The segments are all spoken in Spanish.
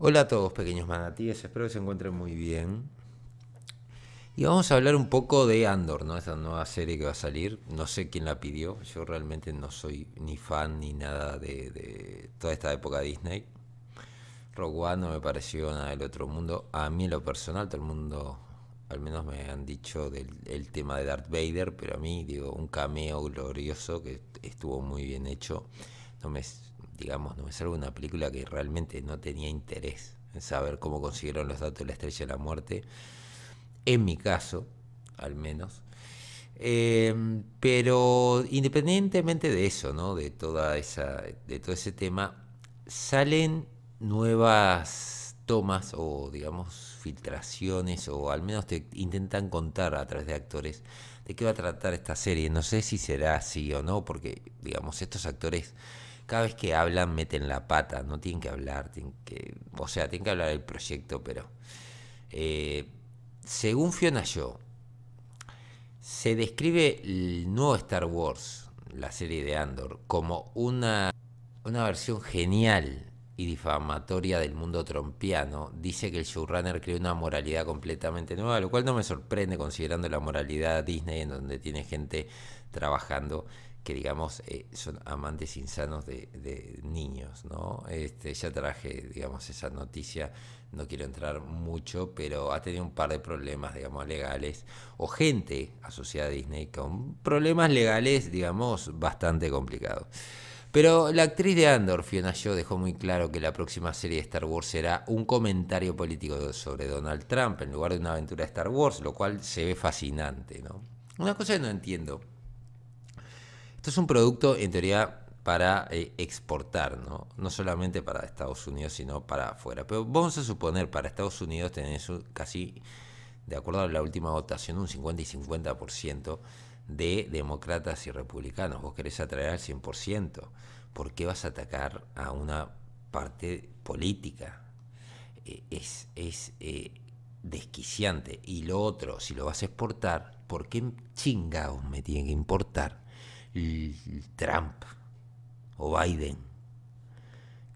Hola a todos pequeños manatíes, espero que se encuentren muy bien. Y vamos a hablar un poco de Andor, ¿no? Esta nueva serie que va a salir. No sé quién la pidió. Yo realmente no soy ni fan ni nada de, toda esta época de Disney. Rogue One no me pareció nada del otro mundo. A mí lo personal, todo el mundo, al menos me han dicho del tema de Darth Vader, pero a mí, digo, un cameo glorioso que estuvo muy bien hecho. No me digamos, no me salgo una película que realmente no tenía interés en saber cómo consiguieron los datos de la estrella de la muerte, en mi caso, al menos. Em, pero independientemente de eso, ¿no? de, toda esa, de todo ese tema, salen nuevas tomas o, digamos, filtraciones, o al menos te intentan contar a través de actores de qué va a tratar esta serie. No sé si será así o no, porque, digamos, estos actores cada vez que hablan meten la pata, no tienen que hablar, tienen que, o sea, tienen que hablar del proyecto, pero eh, según Fiona Yo, se describe el nuevo Star Wars, la serie de Andor, como una, una versión genial y difamatoria del mundo trompiano. Dice que el showrunner creó una moralidad completamente nueva, lo cual no me sorprende considerando la moralidad Disney en donde tiene gente trabajando que digamos eh, son amantes insanos de, niños, ¿no? Este, ya traje, digamos, esa noticia, no quiero entrar mucho, pero ha tenido un par de problemas, digamos, legales, o gente asociada a Disney con problemas legales, digamos, bastante complicados. Pero la actriz de Andor, Fiona Shaw, dejó muy claro que la próxima serie de Star Wars será un comentario político sobre Donald Trump en lugar de una aventura de Star Wars, lo cual se ve fascinante, ¿no? Una cosa que no entiendo es un producto, en teoría, para eh, exportar, ¿no? No solamente para Estados Unidos, sino para afuera. Pero vamos a suponer, para Estados Unidos tenés casi, de acuerdo a la última votación, un 50 y 50% de demócratas y republicanos. Vos querés atraer al 100%. ¿Por qué vas a atacar a una parte política? Eh, es eh, desquiciante. Y lo otro, si lo vas a exportar, ¿por qué chingados me tienen que importar? Trump o Biden.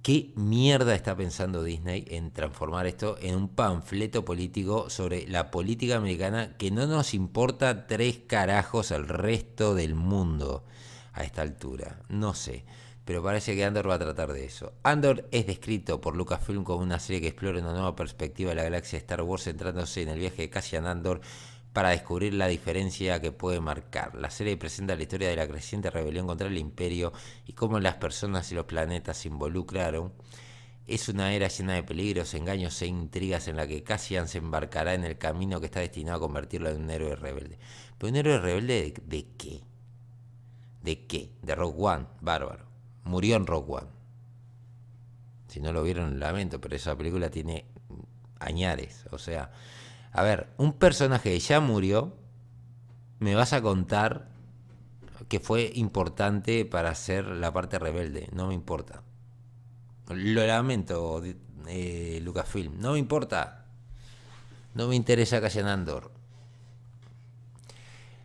¿Qué mierda está pensando Disney en transformar esto en un panfleto político sobre la política americana que no nos importa tres carajos al resto del mundo a esta altura? No sé, pero parece que Andor va a tratar de eso. Andor es descrito por Lucasfilm como una serie que explora una nueva perspectiva de la galaxia Star Wars centrándose en el viaje de Cassian Andor para descubrir la diferencia que puede marcar. La serie presenta la historia de la creciente rebelión contra el imperio y cómo las personas y los planetas se involucraron. Es una era llena de peligros, engaños e intrigas en la que Cassian se embarcará en el camino que está destinado a convertirlo en un héroe rebelde. ¿Pero un héroe rebelde de, qué? ¿De qué? De Rock One, bárbaro. Murió en Rogue One. Si no lo vieron, lamento, pero esa película tiene añares. O sea, a ver, un personaje que ya murió, me vas a contar que fue importante para hacer la parte rebelde. No me importa. Lo lamento, eh, Lucasfilm. No me importa. No me interesa Cassian Andor.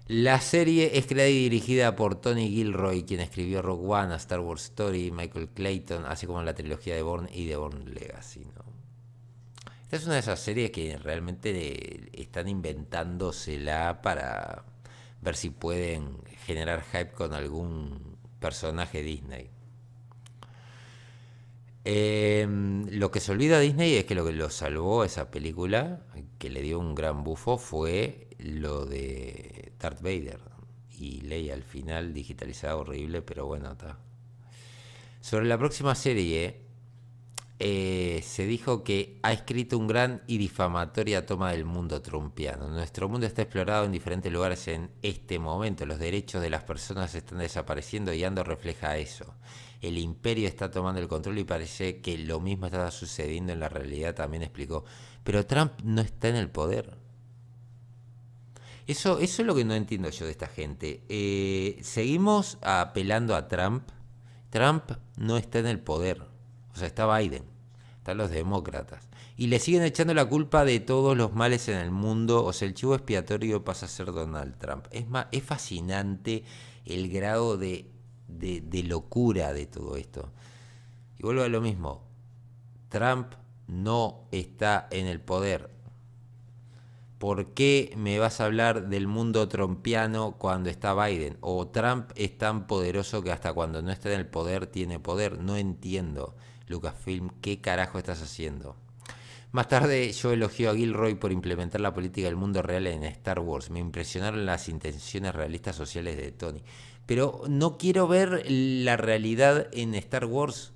La serie es creada y dirigida por Tony Gilroy, quien escribió Rogue One, a Star Wars Story, Michael Clayton, así como la trilogía de Bourne y de Bourne Legacy. ¿no? Esta es una de esas series que realmente están inventándosela para ver si pueden generar hype con algún personaje Disney. Em, lo que se olvida Disney es que lo que lo salvó esa película, que le dio un gran bufo, fue lo de Darth Vader y Leia al final, digitalizada horrible, pero bueno, está. Sobre la próxima serie, eh, se dijo que ha escrito un gran y difamatoria toma del mundo trumpiano. Nuestro mundo está explorado en diferentes lugares en este momento. Los derechos de las personas están desapareciendo y Ando refleja eso. El imperio está tomando el control y parece que lo mismo está sucediendo en la realidad, también explicó. Pero Trump no está en el poder. Eso, es lo que no entiendo yo de esta gente. Eh, seguimos apelando a Trump. Trump no está en el poder. O sea, está Biden, están los demócratas. Y le siguen echando la culpa de todos los males en el mundo. O sea, el chivo expiatorio pasa a ser Donald Trump. Es, es fascinante el grado de, de, de locura de todo esto. Y vuelvo a lo mismo. Trump no está en el poder. ¿Por qué me vas a hablar del mundo trompiano cuando está Biden? O Trump es tan poderoso que hasta cuando no está en el poder tiene poder. No entiendo. Lucasfilm, ¿qué carajo estás haciendo? Más tarde yo elogio a Gilroy por implementar la política del mundo real en Star Wars. Me impresionaron las intenciones realistas sociales de Tony. Pero no quiero ver la realidad en Star Wars.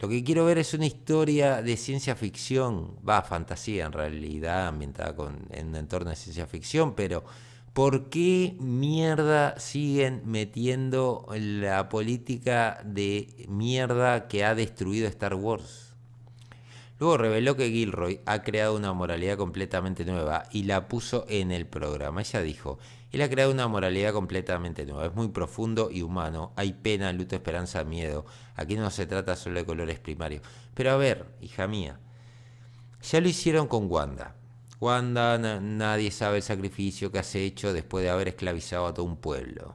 Lo que quiero ver es una historia de ciencia ficción, va, fantasía en realidad, ambientada con, en un entorno de ciencia ficción, pero ¿Por qué mierda siguen metiendo la política de mierda que ha destruido Star Wars? Luego reveló que Gilroy ha creado una moralidad completamente nueva y la puso en el programa. Ella dijo, él ha creado una moralidad completamente nueva, es muy profundo y humano, hay pena, luto, esperanza, miedo. Aquí no se trata solo de colores primarios. Pero a ver, hija mía, ya lo hicieron con Wanda, cuando nadie sabe el sacrificio que has hecho después de haber esclavizado a todo un pueblo.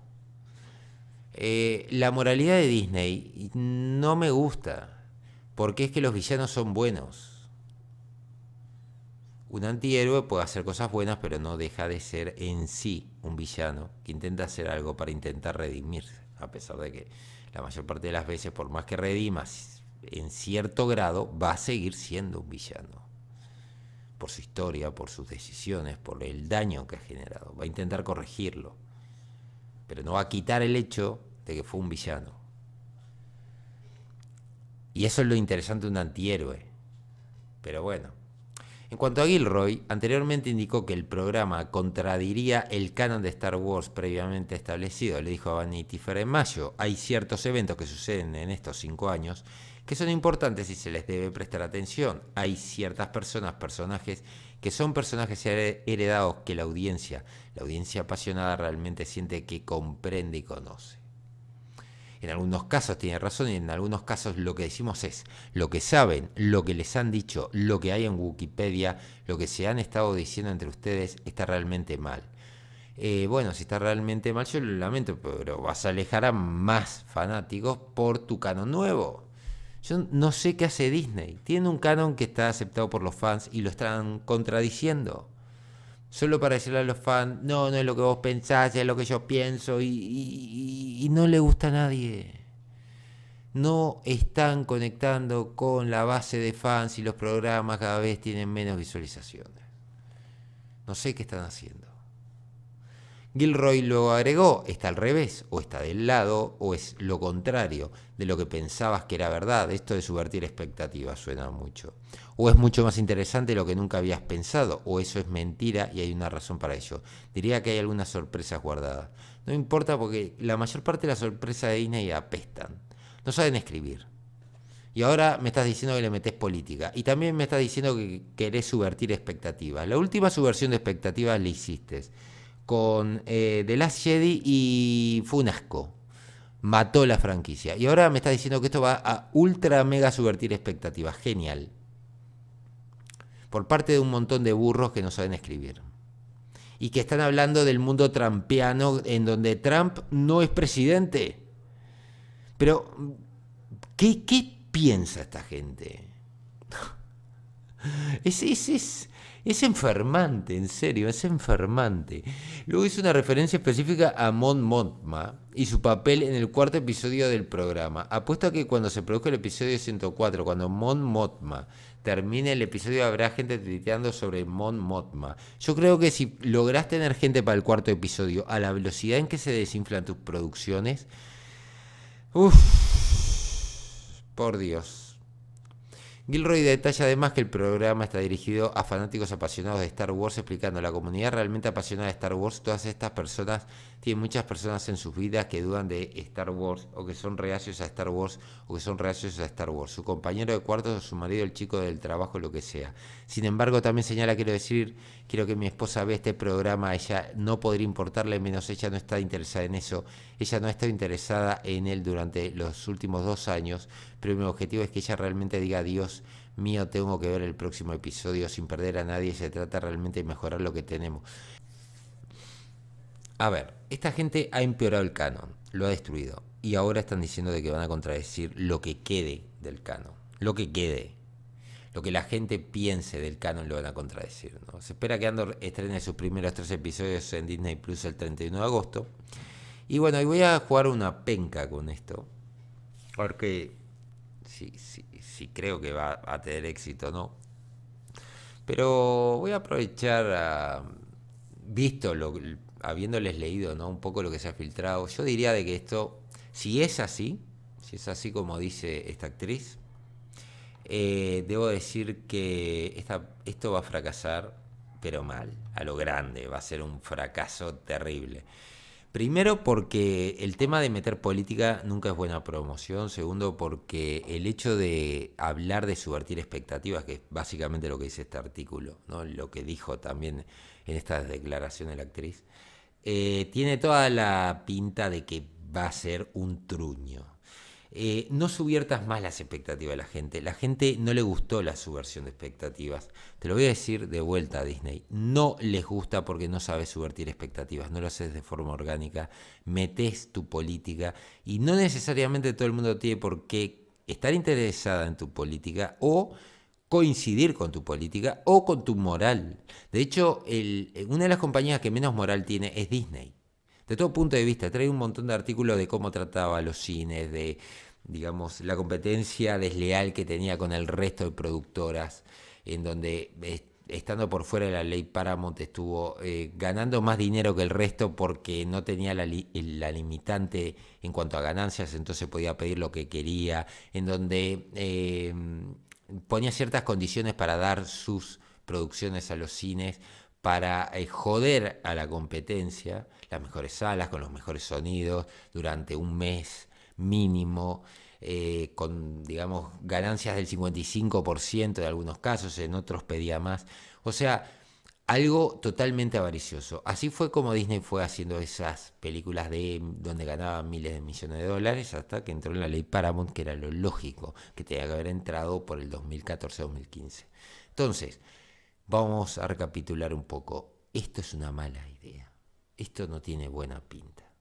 Eh, la moralidad de Disney no me gusta, porque es que los villanos son buenos. Un antihéroe puede hacer cosas buenas, pero no deja de ser en sí un villano que intenta hacer algo para intentar redimirse, a pesar de que la mayor parte de las veces, por más que redimas en cierto grado, va a seguir siendo un villano por su historia, por sus decisiones, por el daño que ha generado. Va a intentar corregirlo, pero no va a quitar el hecho de que fue un villano. Y eso es lo interesante de un antihéroe. Pero bueno. En cuanto a Gilroy, anteriormente indicó que el programa contradiría el canon de Star Wars previamente establecido. Le dijo a Vanity Fair en mayo, hay ciertos eventos que suceden en estos cinco años que son importantes y se les debe prestar atención. Hay ciertas personas, personajes, que son personajes heredados que la audiencia, la audiencia apasionada realmente siente que comprende y conoce. En algunos casos tiene razón y en algunos casos lo que decimos es lo que saben, lo que les han dicho, lo que hay en Wikipedia, lo que se han estado diciendo entre ustedes está realmente mal. Eh, bueno, si está realmente mal, yo lo lamento, pero vas a alejar a más fanáticos por tu canon nuevo. Yo no sé qué hace Disney. Tiene un canon que está aceptado por los fans y lo están contradiciendo. Solo para decirle a los fans, no, no es lo que vos pensás, es lo que yo pienso y, y no le gusta a nadie. No están conectando con la base de fans y los programas cada vez tienen menos visualizaciones. No sé qué están haciendo. Gilroy luego agregó, está al revés, o está del lado, o es lo contrario de lo que pensabas que era verdad. Esto de subvertir expectativas suena mucho. O es mucho más interesante lo que nunca habías pensado, o eso es mentira y hay una razón para ello. Diría que hay algunas sorpresas guardadas. No importa porque la mayor parte de las sorpresas de Disney apestan. No saben escribir. Y ahora me estás diciendo que le metes política. Y también me estás diciendo que querés subvertir expectativas. La última subversión de expectativas la hiciste con eh, The Last y fue Mató la franquicia. Y ahora me está diciendo que esto va a ultra mega subvertir expectativas. Genial. Por parte de un montón de burros que no saben escribir. Y que están hablando del mundo trampiano en donde Trump no es presidente. Pero, qué piensa esta gente? Es, es, enfermante, en serio, es enfermante. Luego hizo una referencia específica a Mon Motma y su papel en el cuarto episodio del programa. Apuesto a que cuando se produzca el episodio 104, cuando Mon Motma termine el episodio, habrá gente triteando sobre Mon Motma. Yo creo que si logras tener gente para el cuarto episodio, a la velocidad en que se desinflan tus producciones, uff, por Dios. Gilroy detalla además que el programa está dirigido a fanáticos apasionados de Star Wars, explicando a la comunidad realmente apasionada de Star Wars, todas estas personas tiene muchas personas en sus vidas que dudan de Star Wars o que son reacios a Star Wars o que son reacios a Star Wars. Su compañero de cuarto, su marido, el chico del trabajo, lo que sea. Sin embargo, también señala, quiero decir, quiero que mi esposa vea este programa, ella no podría importarle menos, ella no está interesada en eso, ella no ha estado interesada en él durante los últimos dos años, pero mi objetivo es que ella realmente diga Dios mío, tengo que ver el próximo episodio sin perder a nadie. Se trata realmente de mejorar lo que tenemos. A ver, esta gente ha empeorado el canon, lo ha destruido. Y ahora están diciendo de que van a contradecir lo que quede del canon. Lo que quede. Lo que la gente piense del canon lo van a contradecir. Se espera que Andor estrene sus primeros tres episodios en Disney Plus el 31 de agosto. Y bueno, y voy a jugar una penca con esto. Porque si sí, sí, sí, creo que va a tener éxito, ¿no? Pero voy a aprovechar, a, visto lo, habiéndoles leído ¿no? un poco lo que se ha filtrado, yo diría de que esto, si es así, si es así como dice esta actriz, eh, debo decir que esto va a fracasar, pero mal, a lo grande, va a ser un fracaso terrible. Primero porque el tema de meter política nunca es buena promoción. Segundo porque el hecho de hablar de subvertir expectativas, que es básicamente lo que dice este artículo, ¿no? lo que dijo también en estas de la actriz, eh, tiene toda la pinta de que va a ser un truño. Eh, no subiertas más las expectativas de la gente. La gente no le gustó la subversión de expectativas. Te lo voy a decir de vuelta a Disney. No les gusta porque no sabes subvertir expectativas, no lo haces de forma orgánica, metes tu política y no necesariamente todo el mundo tiene por qué estar interesada en tu política o coincidir con tu política o con tu moral. De hecho, eh, una de las compañías que menos moral tiene es Disney. De todo punto de vista, trae un montón de artículos de cómo trataba los cines, de, digamos, la competencia desleal que tenía con el resto de productoras, en donde eh, estando por fuera de la ley Paramount estuvo eh, ganando más dinero que el resto porque no tenía la, limitante en cuanto a ganancias, entonces podía pedir lo que quería, en donde ponía ciertas condiciones para dar sus producciones a los cines, para eh, joder a la competencia, las mejores salas, con los mejores sonidos, durante un mes mínimo, eh, con, digamos, ganancias del 55% en algunos casos, en otros pedía más. O sea, algo totalmente avaricioso. Así fue como Disney fue haciendo esas películas de donde ganaban miles de millones de dólares hasta que entró en la ley Paramount, que era lo lógico, que tenía que haber entrado por el 2014-2015. Entonces, vamos a recapitular un poco. Esto es una mala idea. Esto no tiene buena pinta.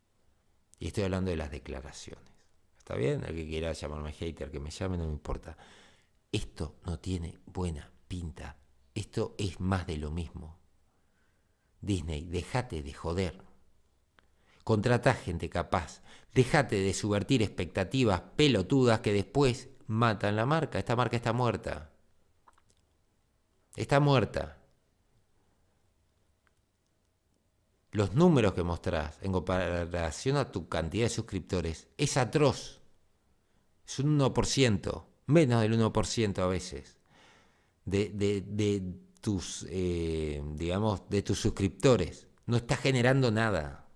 Y estoy hablando de las declaraciones. ¿Está bien? Alguien que quiera llamarme hater, que me llame, no me importa. Esto no tiene buena pinta esto es más de lo mismo. Disney, déjate de joder. Contrata gente capaz. Déjate de subvertir expectativas pelotudas que después matan la marca. Esta marca está muerta. Está muerta. Los números que mostrás en comparación a tu cantidad de suscriptores es atroz. Es un 1%, menos del 1% a veces de, de, de tus, eh, digamos, de tus suscriptores. No está generando nada.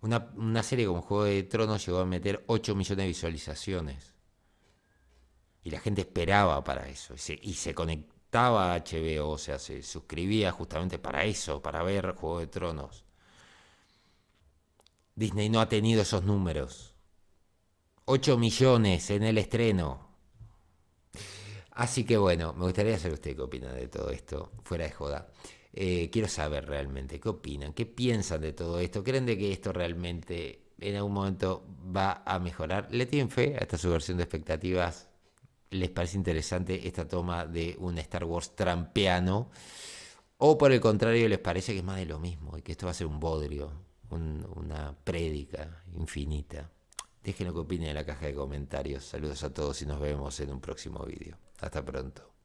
Una, una serie como Juego de Tronos llegó a meter 8 millones de visualizaciones. Y la gente esperaba para eso. Y se, y se conectaba a HBO, o sea, se suscribía justamente para eso, para ver Juego de Tronos. Disney no ha tenido esos números. 8 millones en el estreno. Así que bueno, me gustaría saber usted qué opina de todo esto, fuera de joda. Eh, quiero saber realmente qué opinan, qué piensan de todo esto. ¿Creen de que esto realmente en algún momento va a mejorar? ¿Le tienen fe a esta subversión de expectativas? ¿Les parece interesante esta toma de un Star Wars trampeano? ¿O por el contrario les parece que es más de lo mismo y que esto va a ser un bodrio, una prédica infinita? Déjenlo que opinen en la caja de comentarios. Saludos a todos y nos vemos en un próximo vídeo. Até pronto.